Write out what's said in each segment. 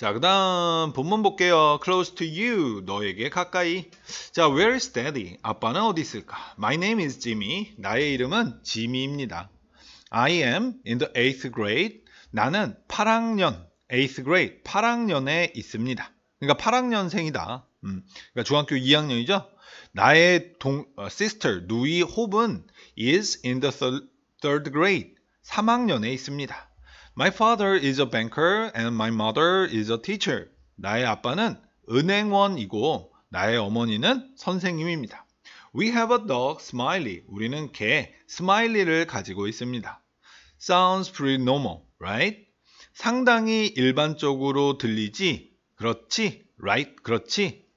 자, 그 다음 본문 볼게요. Close to you. 너에게 가까이. 자, where is daddy? 아빠는 어디 있을까? My name is Jimmy. 나의 이름은 지미입니다. I am in the 8th grade. 나는 8학년, 8th grade, 8학년에 있습니다. 그러니까 8학년생이다. 음, 그러니까 중학교 2학년이죠. 나의 동 어, sister 누이 홉은 is in the third grade 3학년에 있습니다. My father is a banker and my mother is a teacher. 나의 아빠는 은행원이고 나의 어머니는 선생님입니다. We have a dog, Smiley. 우리는 개, Smiley를 가지고 있습니다. Sounds pretty normal, right? 상당히 일반적으로 들리지? 그렇지, right, 그렇지.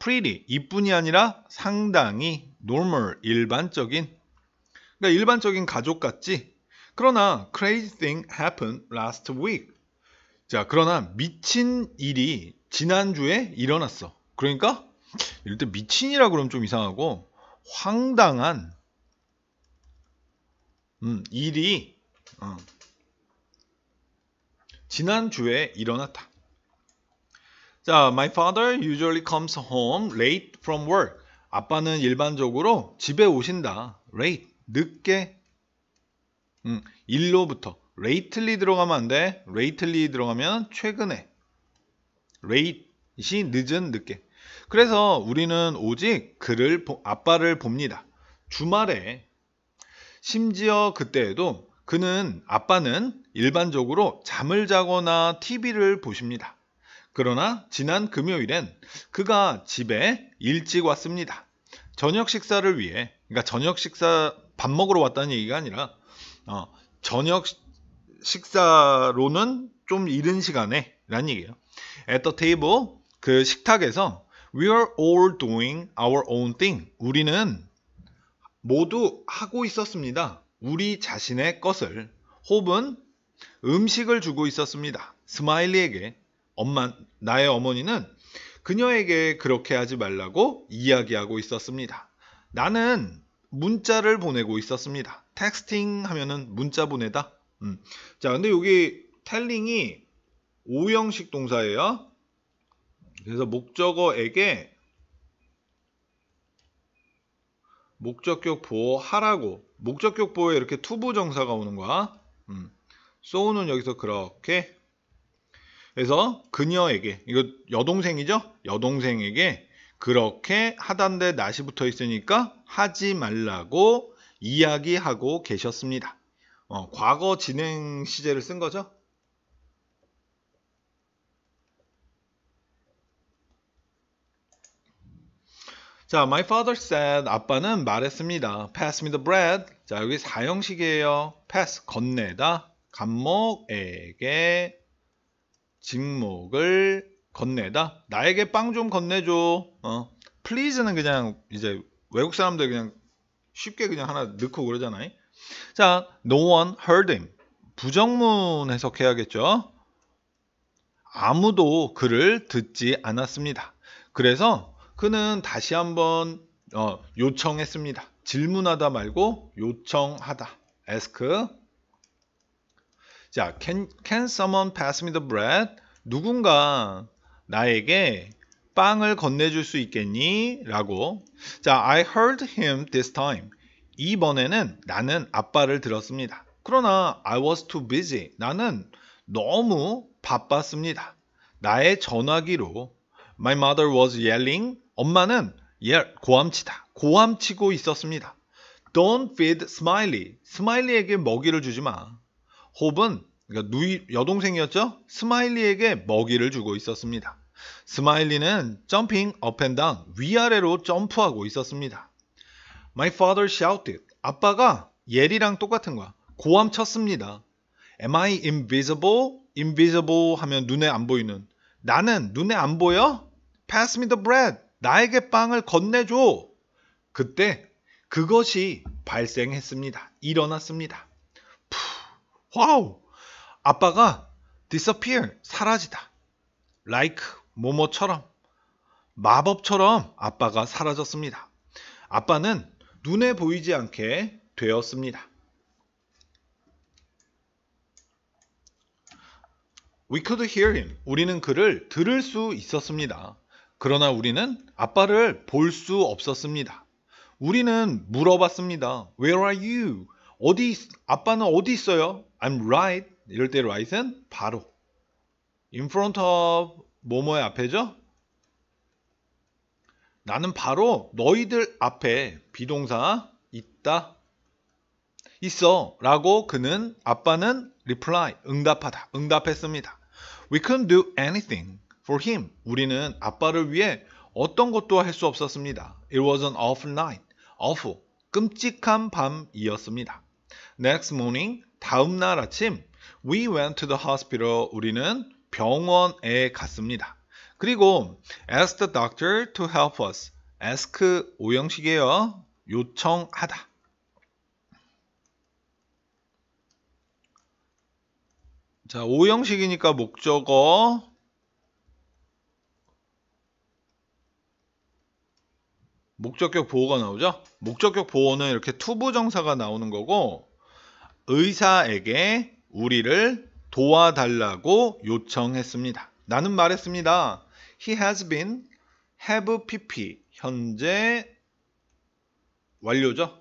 pretty, 이뿐이 아니라 상당히 normal, 일반적인. 그러니까 일반적인 가족 같지? 그러나 crazy thing happened last week. 자, 그러나 미친 일이 지난주에 일어났어. 그러니까 이럴 때 미친이라 그러면 좀 이상하고 황당한 음, 일이 어, 지난주에 일어났다. 자, my father usually comes home late from work. 아빠는 일반적으로 집에 오신다. late 늦게 음, 1로부터 레이틀리 들어가면 안 돼. 레이틀리 들어가면 최근에. 레이시 늦은 늦게. 그래서 우리는 오직 그를 아빠를 봅니다. 주말에 심지어 그때에도 그는 아빠는 일반적으로 잠을 자거나 TV를 보십니다. 그러나 지난 금요일엔 그가 집에 일찍 왔습니다. 저녁 식사를 위해 그러니까 저녁 식사 밥 먹으러 왔다는 얘기가 아니라 어, 저녁 식사로는 좀 이른 시간에 라는 얘기예요. At the table 그 식탁에서 We are all doing our own thing. 우리는 모두 하고 있었습니다. 우리 자신의 것을 혹은 음식을 주고 있었습니다. 스마일리에게 엄마 나의 어머니는 그녀에게 그렇게 하지 말라고 이야기하고 있었습니다. 나는 문자를 보내고 있었습니다. 텍스팅 하면은 문자 보내다. 음. 자, 근데 여기 텔링이 5형식 동사예요. 그래서 목적어에게 목적격 보호하라고 목적격 보호에 이렇게 투부 정사가 오는 거야. 음. 소우는 여기서 그렇게 그래서 그녀에게 이거 여동생이죠? 여동생에게 그렇게 하단데 나시 붙어 있으니까 하지 말라고 이야기하고 계셨습니다. 어, 과거 진행 시제를 쓴 거죠. 자, my father said 아빠는 말했습니다. pass me the bread. 자, 여기 사형식이에요. pass 건네다. 간목에게 직목을 건네다. 나에게 빵 좀 건네줘. 어. please는 그냥 이제 외국 사람들 그냥 쉽게 그냥 하나 넣고 그러잖아요. 자, no one heard him. 부정문 해석해야겠죠. 아무도 그를 듣지 않았습니다. 그래서 그는 다시 한번 어, 요청했습니다. 질문하다 말고 요청하다. ask. 자, can, can someone pass me the bread? 누군가 나에게 빵을 건네줄 수 있겠니? 라고 자, I heard him this time. 이번에는 나는 아빠를 들었습니다. 그러나 I was too busy. 나는 너무 바빴습니다. 나의 전화기로 My mother was yelling. 엄마는 yell, 예, 고함치다. 고함치고 있었습니다. Don't feed Smiley. 스마일리에게 먹이를 주지 마. 홉은 그러니까 누이, 여동생이었죠? 스마일리에게 먹이를 주고 있었습니다. 스마일리는 점핑 업앤다운 위아래로 점프하고 있었습니다. My father shouted. 아빠가 예리랑 똑같은 거야. 고함 쳤습니다. Am I invisible? invisible 하면 눈에 안 보이는. 나는 눈에 안 보여? Pass me the bread. 나에게 빵을 건네줘. 그때 그것이 발생했습니다. 일어났습니다. 푸, 와우! 아빠가 disappear, 사라지다. like, 모모처럼 마법처럼 아빠가 사라졌습니다. 아빠는 눈에 보이지 않게 되었습니다. We could hear him. 우리는 그를 들을 수 있었습니다. 그러나 우리는 아빠를 볼 수 없었습니다. 우리는 물어봤습니다. Where are you? 어디 있, 아빠는 어디 있어요? I'm right. 이럴 때 right은 바로 in front of 뭐뭐의 앞에죠? 나는 바로 너희들 앞에 비동사 있다 있어 라고 그는 아빠는 reply 응답하다 응답했습니다. We couldn't do anything for him. 우리는 아빠를 위해 어떤 것도 할 수 없었습니다. It was an awful night. awful 끔찍한 밤이었습니다. Next morning 다음 날 아침 we went to the hospital. 우리는 병원에 갔습니다. 그리고 ask the doctor to help us. ask 오형식이에요. 요청하다. 자, 오형식이니까 목적어 목적격 보호가 나오죠. 목적격 보호는 이렇게 투부정사가 나오는 거고 의사에게 우리를 도와달라고 요청했습니다. 나는 말했습니다. He has been have pp 현재 완료죠?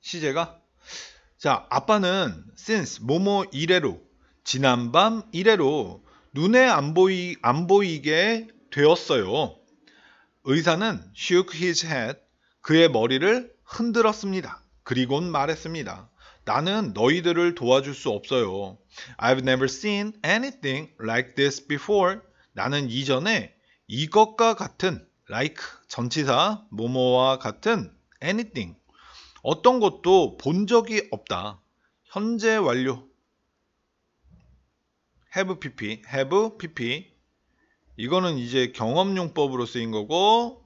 시제가 자 아빠는 since 모모 이래로 지난밤 이래로 눈에 안 보이 안 보이게 되었어요. 의사는 shook his head 그의 머리를 흔들었습니다. 그리곤 말했습니다. 나는 너희들을 도와줄 수 없어요. I've never seen anything like this before. 나는 이전에 이것과 같은 like 전치사 모모와 같은 anything 어떤 것도 본 적이 없다. 현재 완료. have pp have pp 이거는 이제 경험용법으로 쓰인 거고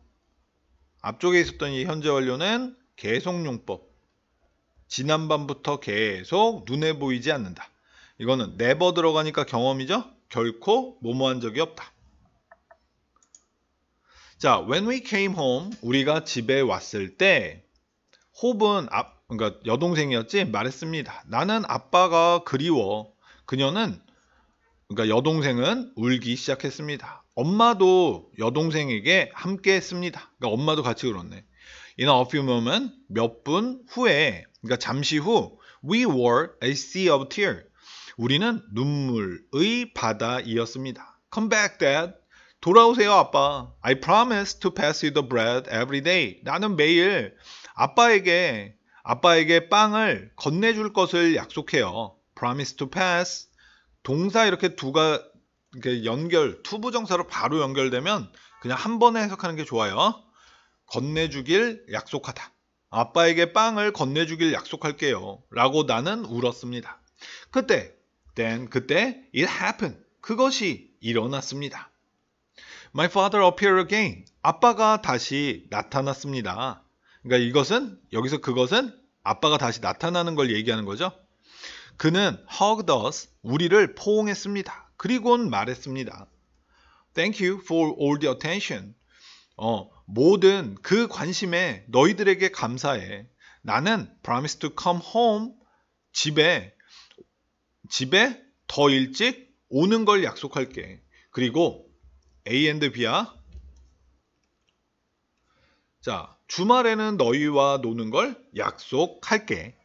앞쪽에 있었던 이 현재 완료는 계속용법 지난밤부터 계속 눈에 보이지 않는다. 이거는 네버 들어가니까 경험이죠. 결코 모모한 적이 없다. 자, when we came home, 우리가 집에 왔을 때 홉은 앞, 그러니까 여동생이었지 말했습니다. 나는 아빠가 그리워. 그녀는 그러니까 여동생은 울기 시작했습니다. 엄마도 여동생에게 함께 했습니다. 그러니까 엄마도 같이 울었네. In a few moments, 몇 분 후에 그러니까 잠시 후 we were a sea of tears. 우리는 눈물의 바다이었습니다. Come back, Dad. 돌아오세요, 아빠. I promise to pass you the bread every day. 나는 매일 아빠에게 아빠에게 빵을 건네줄 것을 약속해요. Promise to pass. 동사 이렇게 두가 이렇게 연결 투부정사로 바로 연결되면 그냥 한 번에 해석하는 게 좋아요. 건네주길 약속하다. 아빠에게 빵을 건네주길 약속할게요. 라고 나는 울었습니다. 그때, then 그때 it happened. 그것이 일어났습니다. My father appeared again. 아빠가 다시 나타났습니다. 그러니까 이것은 여기서 그것은 아빠가 다시 나타나는 걸 얘기하는 거죠. 그는 hugged us, 우리를 포옹했습니다. 그리곤 말했습니다. Thank you for all the attention. 어, 모든 그 관심에 너희들에게 감사해. 나는 promise to come home 집에 집에 더 일찍 오는 걸 약속할게. 그리고 A and B야. 자, 주말에는 너희와 노는 걸 약속할게.